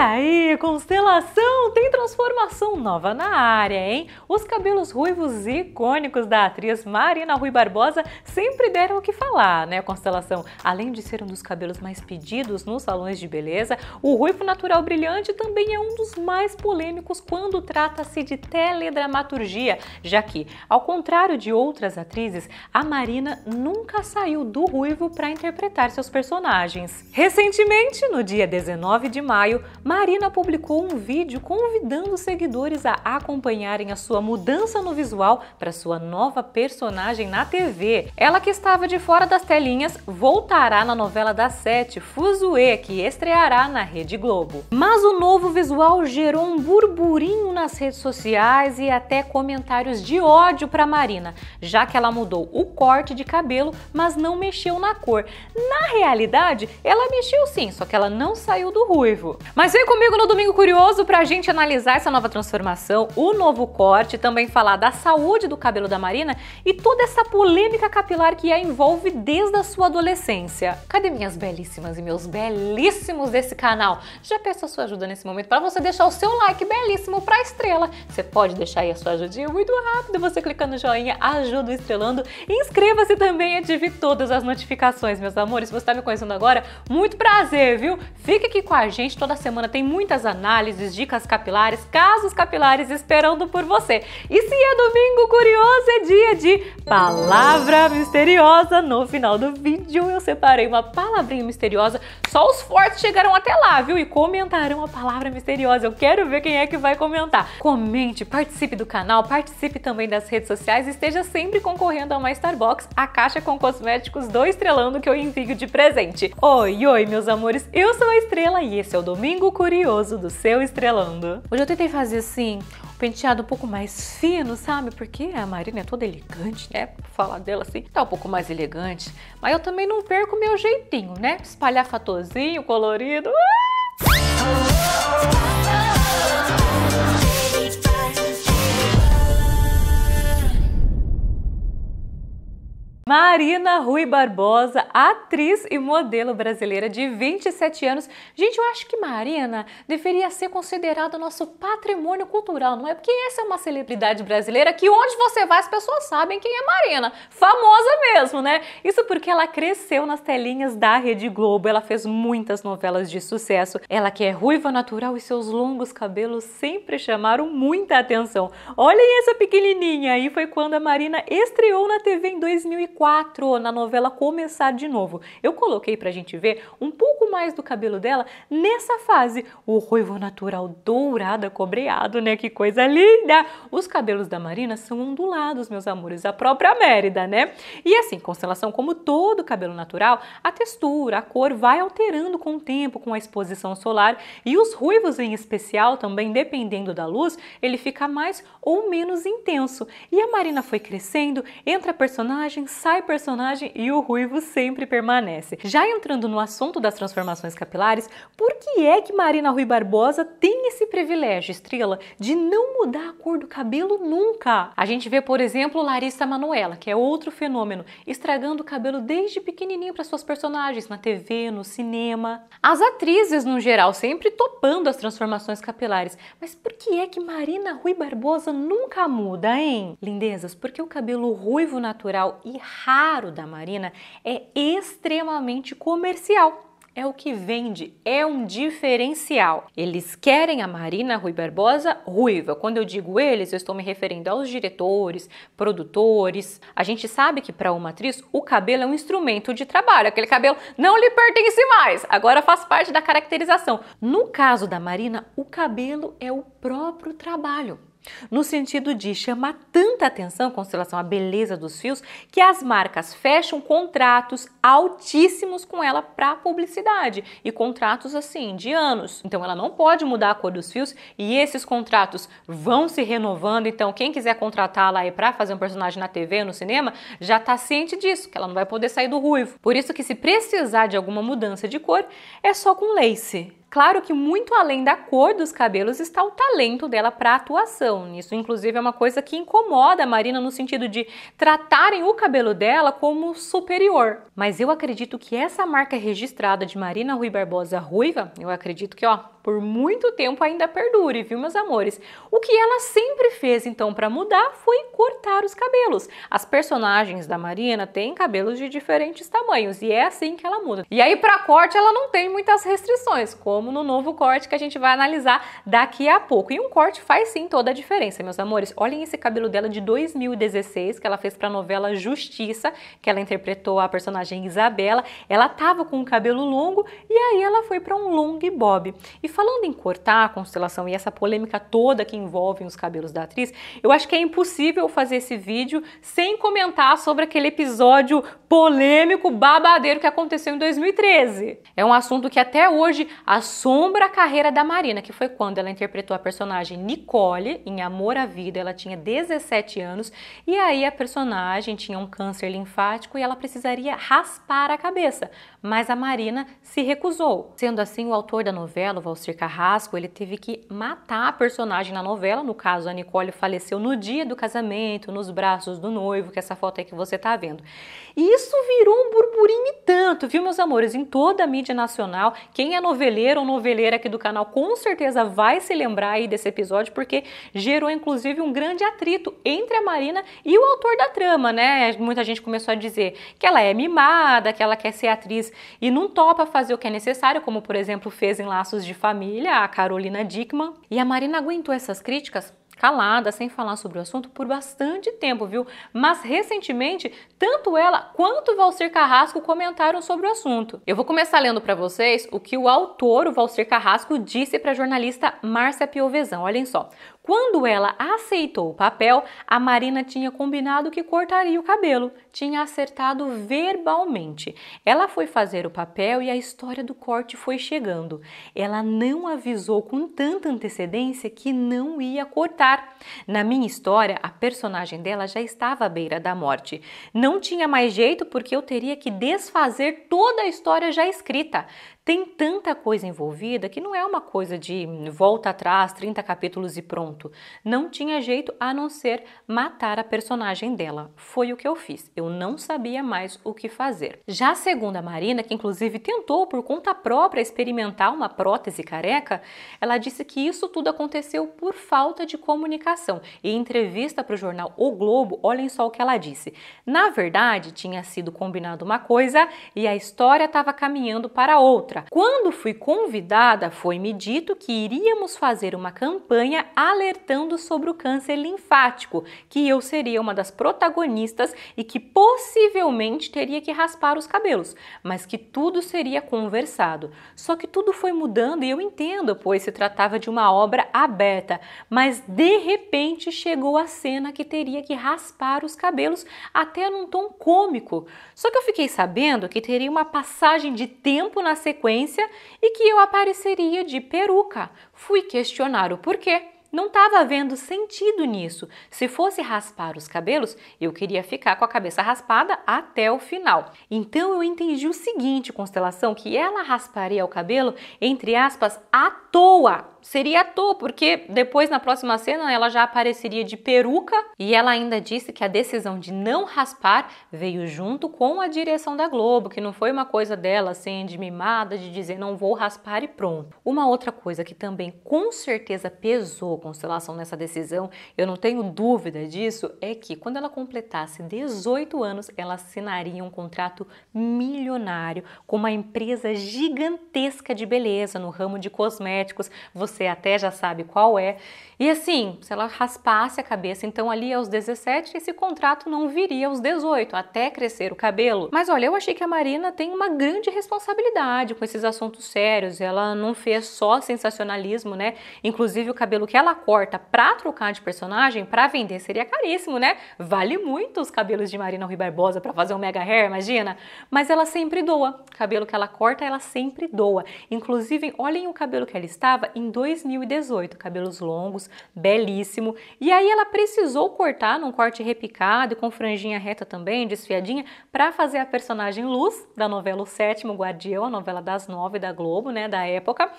aí, constelação, tem transformação nova na área, hein? Os cabelos ruivos icônicos da atriz Marina Rui Barbosa sempre deram o que falar, né? Constelação, além de ser um dos cabelos mais pedidos nos salões de beleza, o ruivo natural brilhante também é um dos mais polêmicos quando trata-se de teledramaturgia, já que, ao contrário de outras atrizes, a Marina nunca saiu do ruivo para interpretar seus personagens. Recentemente, no dia 19 de maio, Marina publicou um vídeo convidando seguidores a acompanharem a sua mudança no visual para sua nova personagem na TV. Ela que estava de fora das telinhas voltará na novela das sete Fuzue, que estreará na Rede Globo. Mas o novo visual gerou um burburinho nas redes sociais e até comentários de ódio para Marina, já que ela mudou o corte de cabelo, mas não mexeu na cor. Na realidade, ela mexeu sim, só que ela não saiu do ruivo. Mas Vem comigo no Domingo Curioso para a gente analisar essa nova transformação, o novo corte, também falar da saúde do cabelo da Marina e toda essa polêmica capilar que a envolve desde a sua adolescência. Cadê minhas belíssimas e meus belíssimos desse canal? Já peço a sua ajuda nesse momento para você deixar o seu like belíssimo para a estrela. Você pode deixar aí a sua ajudinha muito rápido, você clicando no joinha, ajuda o estrelando. Inscreva-se também e ative todas as notificações, meus amores. Se você está me conhecendo agora, muito prazer, viu? Fique aqui com a gente toda semana tem muitas análises, dicas capilares, casos capilares esperando por você. E se é domingo curioso, é dia de palavra misteriosa. No final do vídeo eu separei uma palavrinha misteriosa. Só os fortes chegaram até lá, viu? E comentaram a palavra misteriosa. Eu quero ver quem é que vai comentar. Comente, participe do canal, participe também das redes sociais e esteja sempre concorrendo a uma Starbucks, a caixa com cosméticos do Estrelando que eu envio de presente. Oi, oi, meus amores, eu sou a Estrela e esse é o Domingo curioso do seu Estrelando. Hoje eu tentei fazer assim, um penteado um pouco mais fino, sabe? Porque a Marina é toda elegante, né? Pra falar dela assim, tá um pouco mais elegante. Mas eu também não perco meu jeitinho, né? Espalhar fatozinho colorido. Uh! Marina Rui Barbosa, atriz e modelo brasileira de 27 anos. Gente, eu acho que Marina deveria ser considerada nosso patrimônio cultural, não é? Porque essa é uma celebridade brasileira que onde você vai as pessoas sabem quem é Marina. Famosa mesmo, né? Isso porque ela cresceu nas telinhas da Rede Globo, ela fez muitas novelas de sucesso. Ela que é ruiva natural e seus longos cabelos sempre chamaram muita atenção. Olhem essa pequenininha aí, foi quando a Marina estreou na TV em 2004 4 na novela Começar de Novo. Eu coloquei pra gente ver um pouco mais do cabelo dela nessa fase, o ruivo natural dourado cobreado, né? Que coisa linda! Os cabelos da Marina são ondulados, meus amores, a própria Mérida, né? E assim, constelação como todo cabelo natural, a textura, a cor vai alterando com o tempo, com a exposição solar e os ruivos em especial também, dependendo da luz, ele fica mais ou menos intenso. E a Marina foi crescendo, entra personagem, sai sai personagem e o ruivo sempre permanece. Já entrando no assunto das transformações capilares, por que é que Marina Rui Barbosa tem esse privilégio, estrela, de não mudar a cor do cabelo nunca? A gente vê, por exemplo, Larissa Manoela, que é outro fenômeno, estragando o cabelo desde pequenininho para suas personagens na TV, no cinema. As atrizes, no geral, sempre topando as transformações capilares. Mas por que é que Marina Rui Barbosa nunca muda, hein? Lindezas, porque o cabelo ruivo natural e raro da Marina é extremamente comercial. É o que vende, é um diferencial. Eles querem a Marina Rui Barbosa ruiva. Quando eu digo eles, eu estou me referindo aos diretores, produtores. A gente sabe que para uma atriz o cabelo é um instrumento de trabalho. Aquele cabelo não lhe pertence mais, agora faz parte da caracterização. No caso da Marina, o cabelo é o próprio trabalho no sentido de chamar tanta atenção com relação à beleza dos fios que as marcas fecham contratos altíssimos com ela para publicidade e contratos assim de anos. Então ela não pode mudar a cor dos fios e esses contratos vão se renovando. Então quem quiser contratá-la aí para fazer um personagem na TV, no cinema, já está ciente disso, que ela não vai poder sair do ruivo. Por isso que se precisar de alguma mudança de cor, é só com lace. Claro que muito além da cor dos cabelos está o talento dela para atuação. Isso, inclusive, é uma coisa que incomoda a Marina no sentido de tratarem o cabelo dela como superior. Mas eu acredito que essa marca registrada de Marina Rui Barbosa ruiva, eu acredito que, ó, por muito tempo ainda perdure, viu, meus amores? O que ela sempre fez então para mudar foi cortar os cabelos. As personagens da Marina têm cabelos de diferentes tamanhos e é assim que ela muda. E aí para corte ela não tem muitas restrições, como no novo corte que a gente vai analisar daqui a pouco. E um corte faz sim toda a diferença, meus amores. Olhem esse cabelo dela de 2016 que ela fez para a novela Justiça, que ela interpretou a personagem Isabela. Ela tava com o cabelo longo e aí ela foi para um long bob. E falando em cortar a constelação e essa polêmica toda que envolve os cabelos da atriz, eu acho que é impossível fazer esse vídeo sem comentar sobre aquele episódio polêmico, babadeiro que aconteceu em 2013. É um assunto que até hoje assombra a carreira da Marina, que foi quando ela interpretou a personagem Nicole em Amor à Vida. Ela tinha 17 anos e aí a personagem tinha um câncer linfático e ela precisaria raspar a cabeça, mas a Marina se recusou. Sendo assim, o autor da novela, o Alcir Carrasco, ele teve que matar a personagem na novela, no caso a Nicole faleceu no dia do casamento, nos braços do noivo, que é essa foto aí que você tá vendo. E isso virou um burburinho e tanto, viu meus amores, em toda a mídia nacional, quem é noveleiro ou noveleira aqui do canal com certeza vai se lembrar aí desse episódio, porque gerou inclusive um grande atrito entre a Marina e o autor da trama, né? Muita gente começou a dizer que ela é mimada, que ela quer ser atriz e não topa fazer o que é necessário, como por exemplo fez em Laços de Família, família, a Carolina Dickman, e a Marina aguentou essas críticas calada, sem falar sobre o assunto por bastante tempo, viu? Mas recentemente, tanto ela quanto o Valcir Carrasco comentaram sobre o assunto. Eu vou começar lendo para vocês o que o autor, o Valcir Carrasco, disse para a jornalista Márcia Piovesão. Olhem só. Quando ela aceitou o papel, a Marina tinha combinado que cortaria o cabelo, tinha acertado verbalmente. Ela foi fazer o papel e a história do corte foi chegando. Ela não avisou com tanta antecedência que não ia cortar. Na minha história, a personagem dela já estava à beira da morte. Não tinha mais jeito porque eu teria que desfazer toda a história já escrita tem tanta coisa envolvida que não é uma coisa de volta atrás, 30 capítulos e pronto. Não tinha jeito a não ser matar a personagem dela. Foi o que eu fiz. Eu não sabia mais o que fazer. Já a segunda Marina, que inclusive tentou por conta própria experimentar uma prótese careca, ela disse que isso tudo aconteceu por falta de comunicação. em entrevista para o jornal O Globo, olhem só o que ela disse. Na verdade, tinha sido combinado uma coisa e a história estava caminhando para outra época. Quando fui convidada, foi-me dito que iríamos fazer uma campanha alertando sobre o câncer linfático, que eu seria uma das protagonistas e que possivelmente teria que raspar os cabelos, mas que tudo seria conversado. Só que tudo foi mudando e eu entendo, pois se tratava de uma obra aberta, mas de repente chegou a cena que teria que raspar os cabelos até num tom cômico. Só que eu fiquei sabendo que teria uma passagem de tempo na sequência frequência e que eu apareceria de peruca. Fui questionar o porquê. Não estava havendo sentido nisso. Se fosse raspar os cabelos, eu queria ficar com a cabeça raspada até o final. Então eu entendi o seguinte, constelação, que ela rasparia o cabelo entre aspas à toa. Seria à toa, porque depois na próxima cena ela já apareceria de peruca e ela ainda disse que a decisão de não raspar veio junto com a direção da Globo, que não foi uma coisa dela assim de mimada, de dizer não vou raspar e pronto. Uma outra coisa que também com certeza pesou constelação nessa decisão, eu não tenho dúvida disso, é que quando ela completasse 18 anos, ela assinaria um contrato milionário com uma empresa gigantesca de beleza no ramo de cosméticos. Você até já sabe qual é. E assim, se ela raspasse a cabeça, então ali aos 17, esse contrato não viria aos 18, até crescer o cabelo. Mas olha, eu achei que a Marina tem uma grande responsabilidade com esses assuntos sérios. Ela não fez só sensacionalismo, né? Inclusive o cabelo que ela ela corta pra trocar de personagem, pra vender seria caríssimo, né? Vale muito os cabelos de Marina Rui Barbosa pra fazer um mega hair, imagina? Mas ela sempre doa. O cabelo que ela corta, ela sempre doa. Inclusive, olhem o cabelo que ela estava em 2018. Cabelos longos, belíssimo. E aí ela precisou cortar num corte repicado e com franjinha reta também, desfiadinha, pra fazer a personagem Luz, da novela O Sétimo Guardião, a novela das nove da Globo, né, da época.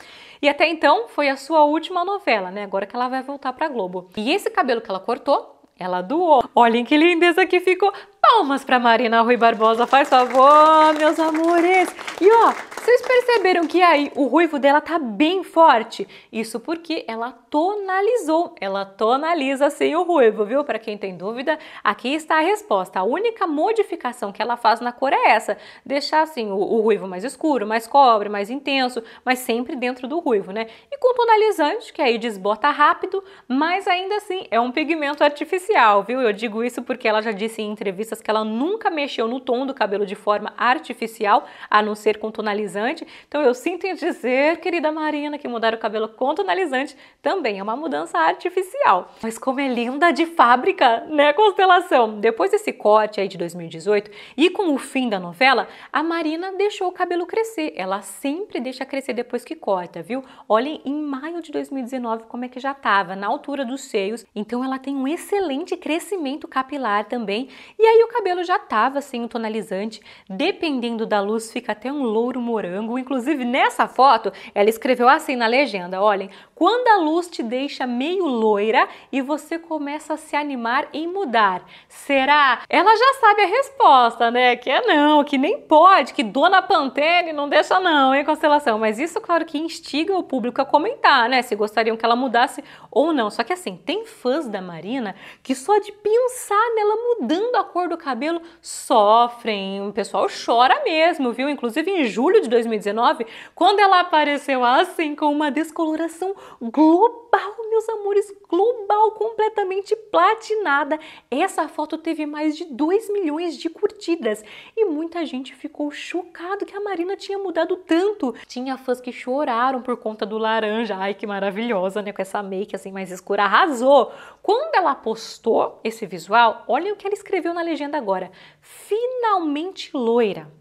E até então foi a sua última novela, né? Agora que ela ela vai voltar para Globo. E esse cabelo que ela cortou, ela doou. Olhem que lindeza que ficou. Palmas para Marina Rui Barbosa, faz favor, meus amores. E ó, vocês perceberam que aí o ruivo dela tá bem forte? Isso porque ela tonalizou, ela tonaliza sem assim, o ruivo, viu? Para quem tem dúvida, aqui está a resposta. A única modificação que ela faz na cor é essa, deixar assim o, o ruivo mais escuro, mais cobre, mais intenso, mas sempre dentro do ruivo, né? E com tonalizante, que aí desbota rápido, mas ainda assim é um pigmento artificial, viu? Eu digo isso porque ela já disse em entrevistas que ela nunca mexeu no tom do cabelo de forma artificial, a não ser com tonalizante tonalizante. Então eu sinto em dizer, querida Marina, que mudar o cabelo com tonalizante também é uma mudança artificial. Mas como é linda de fábrica, né, constelação? Depois desse corte aí de 2018 e com o fim da novela, a Marina deixou o cabelo crescer. Ela sempre deixa crescer depois que corta, viu? Olhem em maio de 2019 como é que já tava, na altura dos seios. Então ela tem um excelente crescimento capilar também. E aí o cabelo já tava sem o tonalizante, dependendo da luz fica até um louro morango morango. Inclusive, nessa foto, ela escreveu assim na legenda: olhem, quando a luz te deixa meio loira e você começa a se animar em mudar, será? Ela já sabe a resposta, né? Que é não, que nem pode, que Dona Pantene não deixa, não, hein, Constelação? Mas isso, claro, que instiga o público a comentar, né? Se gostariam que ela mudasse ou não. Só que assim, tem fãs da Marina que só de pensar nela mudando a cor do cabelo sofrem. O pessoal chora mesmo, viu? Inclusive em julho de 2019, quando ela apareceu assim, com uma descoloração global, meus amores, global, completamente platinada, essa foto teve mais de 2 milhões de curtidas e muita gente ficou chocado que a Marina tinha mudado tanto. Tinha fãs que choraram por conta do laranja, ai que maravilhosa, né, com essa make assim mais escura, arrasou. Quando ela postou esse visual, olhem o que ela escreveu na legenda agora: finalmente loira.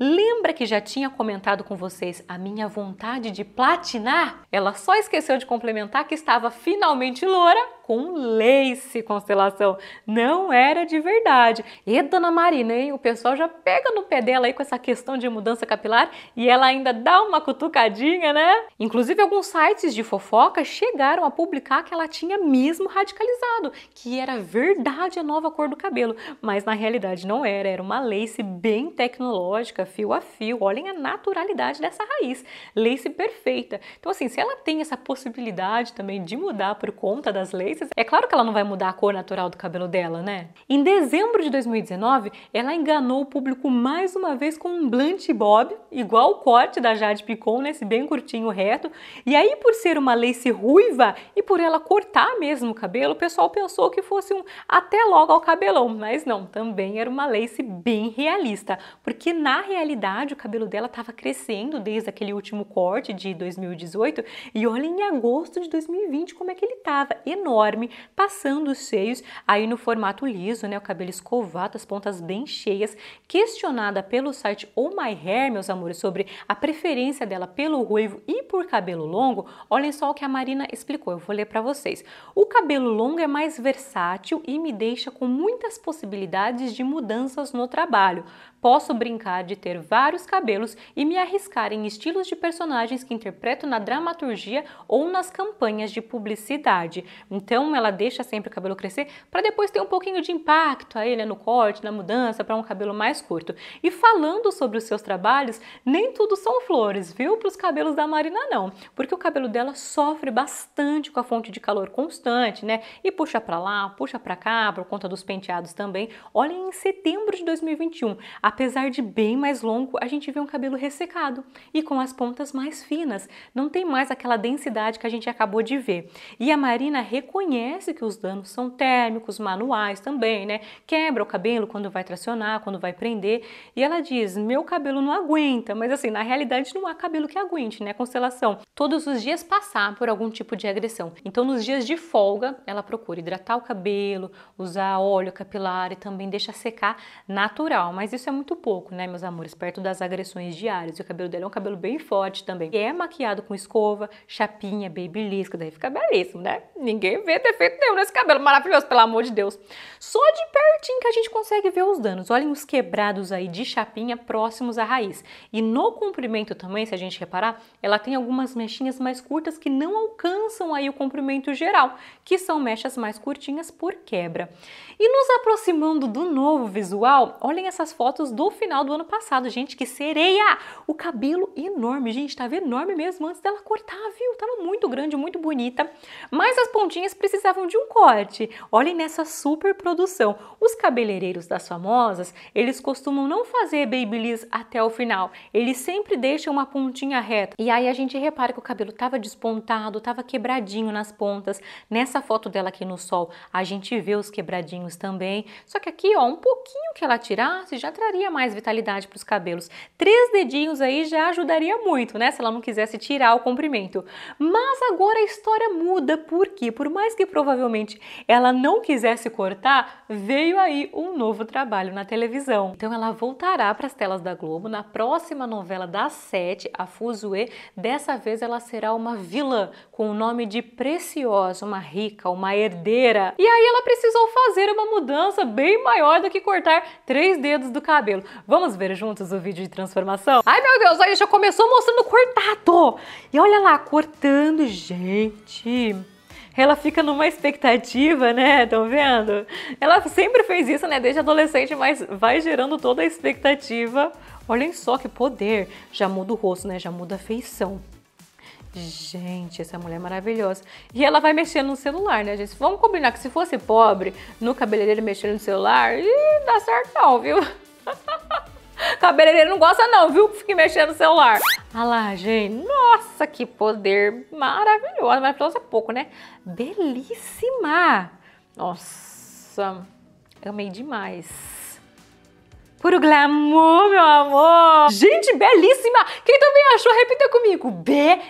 Lembra que já tinha comentado com vocês a minha vontade de platinar? Ela só esqueceu de complementar que estava finalmente loura com lace, constelação. Não era de verdade. E dona Marina, hein? O pessoal já pega no pé dela aí com essa questão de mudança capilar e ela ainda dá uma cutucadinha, né? Inclusive, alguns sites de fofoca chegaram a publicar que ela tinha mesmo radicalizado, que era verdade a nova cor do cabelo, mas na realidade não era, era uma lace bem tecnológica, fio a fio, olhem a naturalidade dessa raiz, lace perfeita. Então, assim, se ela tem essa possibilidade também de mudar por conta das laces, é claro que ela não vai mudar a cor natural do cabelo dela, né? Em dezembro de 2019, ela enganou o público mais uma vez com um blunt bob, igual o corte da Jade Picon, nesse né? Esse bem curtinho, reto. E aí, por ser uma lace ruiva e por ela cortar mesmo o cabelo, o pessoal pensou que fosse um até logo ao cabelão, mas não, também era uma lace bem realista, porque na realidade realidade, o cabelo dela estava crescendo desde aquele último corte de 2018 e olha em agosto de 2020 como é que ele estava, enorme, passando os seios aí no formato liso, né, o cabelo escovado, as pontas bem cheias. Questionada pelo site Oh My Hair, meus amores, sobre a preferência dela pelo ruivo e por cabelo longo, olhem só o que a Marina explicou, eu vou ler para vocês. O cabelo longo é mais versátil e me deixa com muitas possibilidades de mudanças no trabalho Posso brincar de ter vários cabelos e me arriscar em estilos de personagens que interpreto na dramaturgia ou nas campanhas de publicidade. Então ela deixa sempre o cabelo crescer para depois ter um pouquinho de impacto a ele no corte, na mudança para um cabelo mais curto. E falando sobre os seus trabalhos, nem tudo são flores, viu? Para os cabelos da Marina não, porque o cabelo dela sofre bastante com a fonte de calor constante, né? E puxa para lá, puxa para cá, por conta dos penteados também. Olhem em setembro de 2021, Apesar de bem mais longo, a gente vê um cabelo ressecado e com as pontas mais finas. Não tem mais aquela densidade que a gente acabou de ver. E a Marina reconhece que os danos são térmicos, manuais também, né? Quebra o cabelo quando vai tracionar, quando vai prender. E ela diz: meu cabelo não aguenta. Mas assim, na realidade não há cabelo que aguente, né? Constelação. Todos os dias passar por algum tipo de agressão. Então, nos dias de folga, ela procura hidratar o cabelo, usar óleo capilar e também deixa secar natural. Mas isso é muito pouco, né, meus amores, perto das agressões diárias. E o cabelo dela é um cabelo bem forte também. E é maquiado com escova, chapinha, babyliss, que daí fica belíssimo, né? Ninguém vê defeito nenhum nesse cabelo maravilhoso, pelo amor de Deus. Só de pertinho que a gente consegue ver os danos. Olhem os quebrados aí de chapinha próximos à raiz. E no comprimento também, se a gente reparar, ela tem algumas mechinhas mais curtas que não alcançam aí o comprimento geral, que são mechas mais curtinhas por quebra. E nos aproximando do novo visual, olhem essas fotos fotos do final do ano passado. Gente, que sereia! O cabelo enorme, gente, estava enorme mesmo antes dela cortar, viu? Tava muito grande, muito bonita. Mas as pontinhas precisavam de um corte. Olhem nessa super produção. Os cabeleireiros das famosas, eles costumam não fazer babyliss até o final. Eles sempre deixam uma pontinha reta. E aí a gente repara que o cabelo tava despontado, tava quebradinho nas pontas. Nessa foto dela aqui no sol, a gente vê os quebradinhos também. Só que aqui, ó, um pouquinho que ela tirasse já traria daria mais vitalidade para os cabelos. Três dedinhos aí já ajudaria muito, né? Se ela não quisesse tirar o comprimento. Mas agora a história muda, porque por mais que provavelmente ela não quisesse cortar, veio aí um novo trabalho na televisão. Então ela voltará para as telas da Globo na próxima novela das sete, a Fuzue. Dessa vez ela será uma vilã com o nome de Preciosa, uma rica, uma herdeira. E aí ela precisou fazer uma mudança bem maior do que cortar três dedos do cabelo cabelo. Vamos ver juntos o vídeo de transformação? Ai, meu Deus, aí já começou mostrando cortado. E olha lá, cortando, gente ela fica numa expectativa, né? Estão vendo? Ela sempre fez isso, né? Desde adolescente, mas vai gerando toda a expectativa. Olhem só que poder! Já muda o rosto, né? Já muda a feição. Gente, essa mulher é maravilhosa. E ela vai mexendo no celular, né, gente? Vamos combinar que se fosse pobre, no cabeleireiro mexendo no celular, ih, dá certo não, viu? Cabeleireiro não gosta não, viu? Fique mexendo no celular. Olha ah lá, gente. Nossa, que poder maravilhoso. Maravilhoso é pouco, né? Belíssima. Nossa, amei demais. Puro glamour, meu amor! Gente, belíssima! Quem também achou, repita comigo. Belíssima!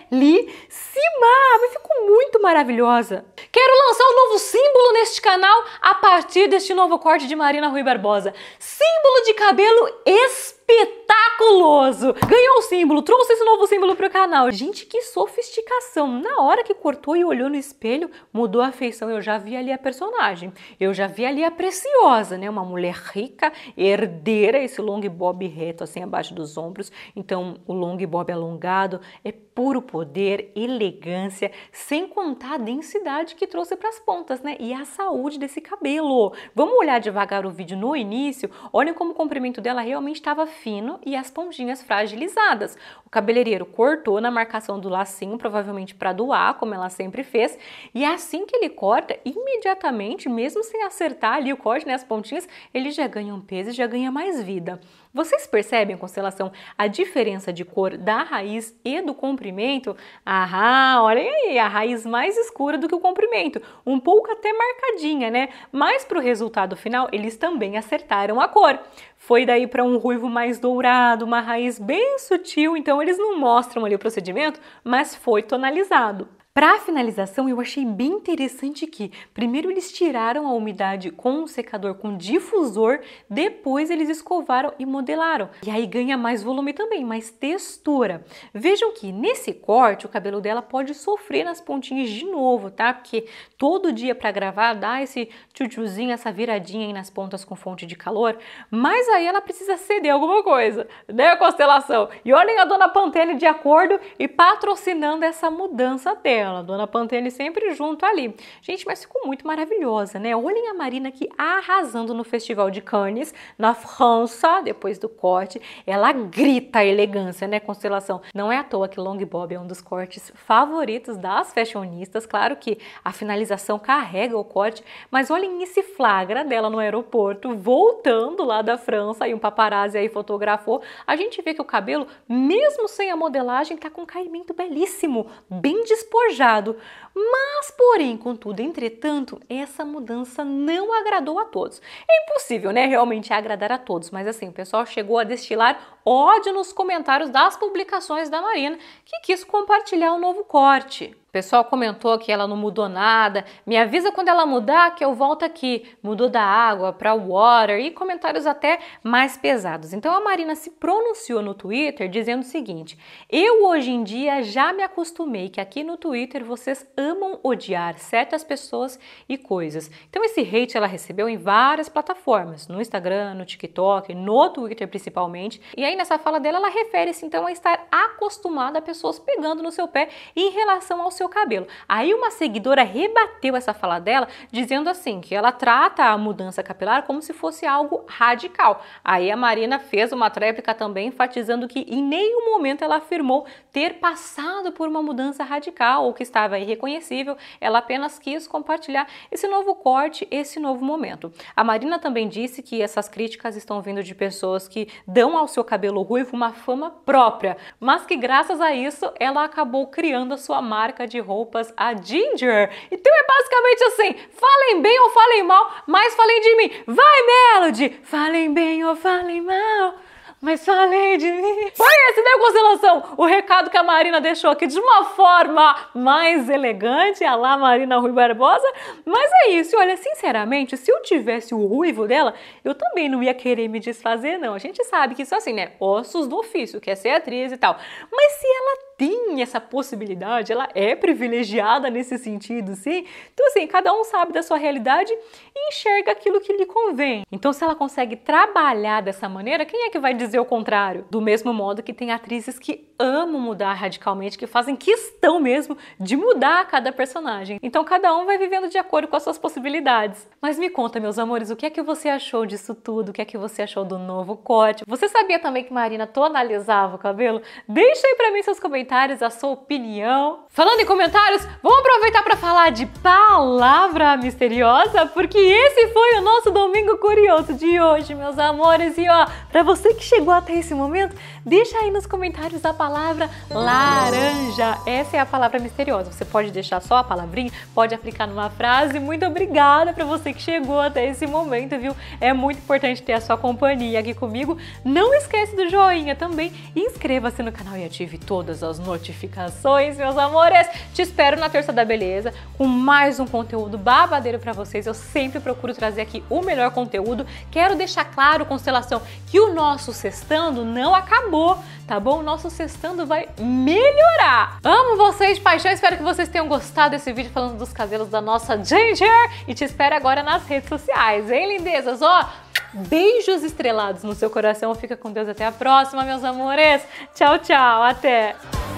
Me ficou muito maravilhosa. Quero lançar um novo símbolo neste canal a partir deste novo corte de Marina Rui Barbosa. Símbolo de cabelo especial espetaculoso! Ganhou o símbolo, trouxe esse novo símbolo pro canal. Gente, que sofisticação! Na hora que cortou e olhou no espelho, mudou a feição. Eu já vi ali a personagem. Eu já vi ali a preciosa, né? Uma mulher rica, herdeira, esse long bob reto assim abaixo dos ombros. Então, o long bob alongado é puro poder, elegância, sem contar a densidade que trouxe para as pontas, né? E a saúde desse cabelo. Vamos olhar devagar o vídeo no início. Olhem como o comprimento dela realmente estava fino e as pontinhas fragilizadas. O cabeleireiro cortou na marcação do lacinho, provavelmente para doar, como ela sempre fez. E assim que ele corta, imediatamente, mesmo sem acertar ali o corte, né, as pontinhas, ele já ganha um peso e já ganha mais vida. Vocês percebem, constelação, a diferença de cor da raiz e do comprimento? Aham, olhem aí, a raiz mais escura do que o comprimento, um pouco até marcadinha, né? Mas para o resultado final, eles também acertaram a cor. Foi daí para um ruivo mais dourado, uma raiz bem sutil, então eles não mostram ali o procedimento, mas foi tonalizado. Para a finalização, eu achei bem interessante que primeiro eles tiraram a umidade com um secador com difusor, depois eles escovaram e modelaram. E aí ganha mais volume também, mais textura. Vejam que nesse corte o cabelo dela pode sofrer nas pontinhas de novo, tá? Porque todo dia para gravar dá esse tchutchuzinho, essa viradinha aí nas pontas com fonte de calor, mas aí ela precisa ceder alguma coisa, né, constelação? E olhem a dona Pantene de acordo e patrocinando essa mudança dela. Pantela. Dona Pantene sempre junto ali. Gente, mas ficou muito maravilhosa, né? Olhem a Marina que arrasando no Festival de Cannes, na França, depois do corte. Ela grita a elegância, né, Constelação? Não é à toa que Long Bob é um dos cortes favoritos das fashionistas. Claro que a finalização carrega o corte, mas olhem esse flagra dela no aeroporto, voltando lá da França, e um paparazzi aí fotografou. A gente vê que o cabelo, mesmo sem a modelagem, tá com um caimento belíssimo, bem disposto forjado. Mas, porém, contudo, entretanto, essa mudança não agradou a todos. É impossível, né, realmente agradar a todos, mas assim, o pessoal chegou a destilar ódio nos comentários das publicações da Marina, que quis compartilhar o um novo corte. O pessoal comentou que ela não mudou nada, me avisa quando ela mudar que eu volto aqui. Mudou da água para water e comentários até mais pesados. Então a Marina se pronunciou no Twitter dizendo o seguinte: Eu hoje em dia já me acostumei que aqui no Twitter vocês amam odiar certas pessoas e coisas. Então esse hate ela recebeu em várias plataformas, no Instagram, no TikTok, no Twitter principalmente. E aí nessa fala dela, ela refere-se então a estar acostumada a pessoas pegando no seu pé em relação ao seu cabelo. Aí uma seguidora rebateu essa fala dela, dizendo assim que ela trata a mudança capilar como se fosse algo radical. Aí a Marina fez uma tréplica também enfatizando que em nenhum momento ela afirmou ter passado por uma mudança radical ou que estava irreconhecível, ela apenas quis compartilhar esse novo corte, esse novo momento. A Marina também disse que essas críticas estão vindo de pessoas que dão ao seu cabelo cabelo ruivo uma fama própria, mas que graças a isso ela acabou criando a sua marca de roupas, a Ginger. Então é basicamente assim: falem bem ou falem mal, mas falem de mim. Vai, Melody! Falem bem ou falem mal mas falei de mim. Foi esse, né, constelação? O recado que a Marina deixou aqui de uma forma mais elegante, a lá Marina Rui Barbosa. Mas é isso, olha, sinceramente, se eu tivesse o ruivo dela, eu também não ia querer me desfazer, não. A gente sabe que isso é assim, né? Ossos do ofício, quer ser atriz e tal. Mas se ela tem essa possibilidade, ela é privilegiada nesse sentido, sim. Então, assim, cada um sabe da sua realidade e enxerga aquilo que lhe convém. Então, se ela consegue trabalhar dessa maneira, quem é que vai dizer o contrário? Do mesmo modo que tem atrizes que amam mudar radicalmente, que fazem questão mesmo de mudar cada personagem. Então, cada um vai vivendo de acordo com as suas possibilidades. Mas me conta, meus amores, o que é que você achou disso tudo? O que é que você achou do novo corte? Você sabia também que Marina tonalizava o cabelo? Deixa aí pra mim seus comentários comentários a sua opinião. Falando em comentários, vamos aproveitar para falar de palavra misteriosa, porque esse foi o nosso domingo curioso de hoje, meus amores. E ó, para você que chegou até esse momento, deixa aí nos comentários a palavra laranja. Essa é a palavra misteriosa. Você pode deixar só a palavrinha, pode aplicar numa frase. Muito obrigada para você que chegou até esse momento, viu? É muito importante ter a sua companhia aqui comigo. Não esquece do joinha também. Inscreva-se no canal e ative todas as notificações, meus amores. Te espero na Terça da Beleza com mais um conteúdo babadeiro para vocês. Eu sempre procuro trazer aqui o melhor conteúdo. Quero deixar claro, Constelação, que o nosso sextando não acabou, tá bom? O nosso sextando vai melhorar. Amo vocês de paixão, espero que vocês tenham gostado desse vídeo falando dos cabelos da nossa Ginger e te espero agora nas redes sociais, hein, lindezas? Ó, Beijos estrelados no seu coração. Fica com Deus até a próxima, meus amores. Tchau, tchau. Até.